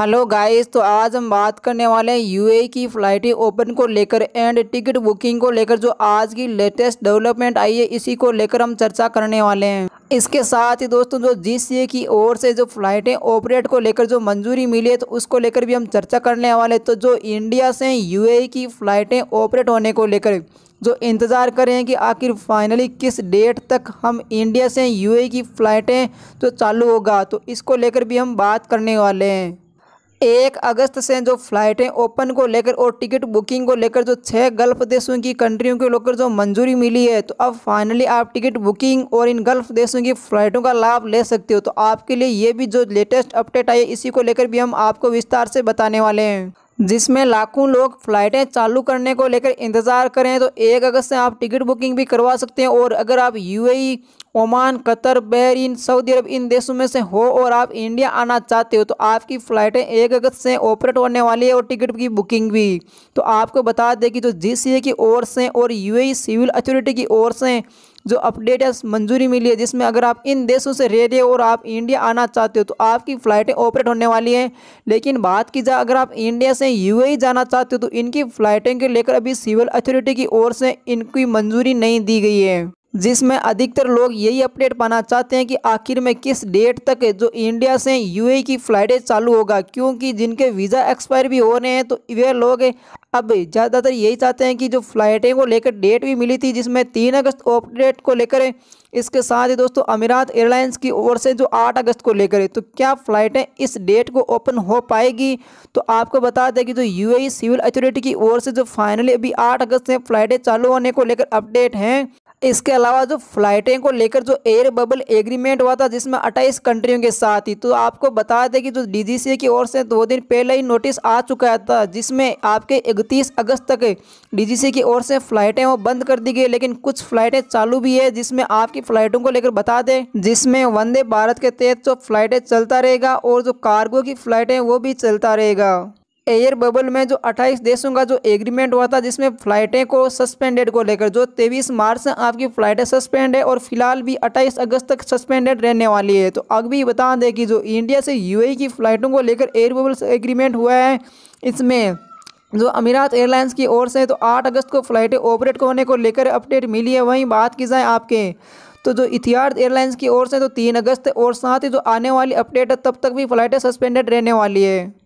hello guys तो आज हम बात करने वाले हैं यूएई की फ़्लाइटें ओपन को लेकर एंड टिकट बुकिंग को लेकर जो आज की लेटेस्ट डेवलपमेंट आई है इसी को लेकर हम चर्चा करने वाले हैं इसके साथ ही दोस्तों जो जी सी की ओर से जो फ़्लाइटें ऑपरेट को लेकर जो मंजूरी मिली है तो उसको लेकर भी हम चर्चा करने वाले तो जो इंडिया से यू की फ़्लाइटें ऑपरेट होने को लेकर जो इंतज़ार कर रहे हैं कि आखिर फाइनली किस डेट तक हम इंडिया से यू की फ़्लाइटें जो चालू होगा तो इसको लेकर भी हम बात करने वाले हैं एक अगस्त से जो फ्लाइटें ओपन को लेकर और टिकट बुकिंग को लेकर जो छः गल्फ़ देशों की कंट्रियों को लेकर जो मंजूरी मिली है तो अब फाइनली आप टिकट बुकिंग और इन गल्फ़ देशों की फ़्लाइटों का लाभ ले सकते हो तो आपके लिए ये भी जो लेटेस्ट अपडेट आई है इसी को लेकर भी हम आपको विस्तार से बताने वाले हैं जिसमें लाखों लोग फ़्लाइटें चालू करने को लेकर इंतज़ार करें तो एक अगस्त से आप टिकट बुकिंग भी करवा सकते हैं और अगर आप UAE Oman Qatar Bahrain Saudi Arabia इन देशों में से हो और आप इंडिया आना चाहते हो तो आपकी फ़्लाइटें एक अगस्त से ऑपरेट होने वाली है और टिकट की बुकिंग भी तो आपको बता दें कि जो जी की ओर से और यू e सिविल अथॉरिटी की ओर से जो अपडेट है मंजूरी मिली है जिसमें अगर आप इन देशों से रह रहे हो और आप इंडिया आना चाहते हो तो आपकी फ़्लाइटें ऑपरेट होने वाली हैं लेकिन बात की जाए अगर आप इंडिया से यूएई e जाना चाहते हो तो इनकी फ़्लाइटें के लेकर अभी सिविल अथॉरिटी की ओर से इनकी मंजूरी नहीं दी गई है जिसमें अधिकतर लोग यही अपडेट पाना चाहते हैं कि आखिर में किस डेट तक जो इंडिया से यूएई की फ़्लाइटें चालू होगा क्योंकि जिनके वीज़ा एक्सपायर भी हो रहे हैं तो वे लोग अब ज़्यादातर यही चाहते हैं कि जो फ़्लाइटें को लेकर डेट भी मिली थी जिसमें तीन अगस्त अपडेट को लेकर इसके साथ ही दोस्तों अमीरात एयरलाइंस की ओर से जो आठ अगस्त को लेकर तो क्या फ़्लाइटें इस डेट को ओपन हो पाएगी तो आपको बता दें कि जो यूएई सिविल अथॉरिटी की ओर से जो फाइनली अभी आठ अगस्त से फ़्लाइटें चालू होने को लेकर अपडेट हैं इसके अलावा जो फ्लाइटें को लेकर जो एयर बबल एग्रीमेंट हुआ था जिसमें अट्ठाईस कंट्रियों के साथ ही तो आपको बता दें कि जो डीजीसीए की ओर से दो दिन पहले ही नोटिस आ चुका था जिसमें आपके इकतीस अगस्त तक डीजीसीए की ओर से फ्लाइटें वो बंद कर दी गई लेकिन कुछ फ्लाइटें चालू भी है जिसमें आपकी फ्लाइटों को लेकर बता दें जिसमें वंदे भारत के तहत जो फ्लाइटें चलता रहेगा और जो कार्गो की फ्लाइटें वो भी चलता रहेगा एयर बबल में जो 28 देशों का जो एग्रीमेंट हुआ था जिसमें फ़्लाइटें को सस्पेंडेड को लेकर जो 23 मार्च से आपकी फ़्लाइटें सस्पेंड है और फिलहाल भी 28 अगस्त तक सस्पेंडेड रहने वाली है तो अब भी बता दें कि जो इंडिया से यूएई e की फ़्लाइटों को लेकर एयर बबल एग्रीमेंट हुआ है इसमें जो अमीरात एयरलाइंस की ओर से तो आठ अगस्त को फ़्लाइटें ऑपरेट होने को लेकर अपडेट मिली है वहीं बात की जाए आपके तो जो इथियार्ड एयरलाइंस की ओर से तो तीन अगस्त और साथ ही जो आने वाली अपडेट है तब तक भी फ़्लाइटें सस्पेंडेड रहने वाली है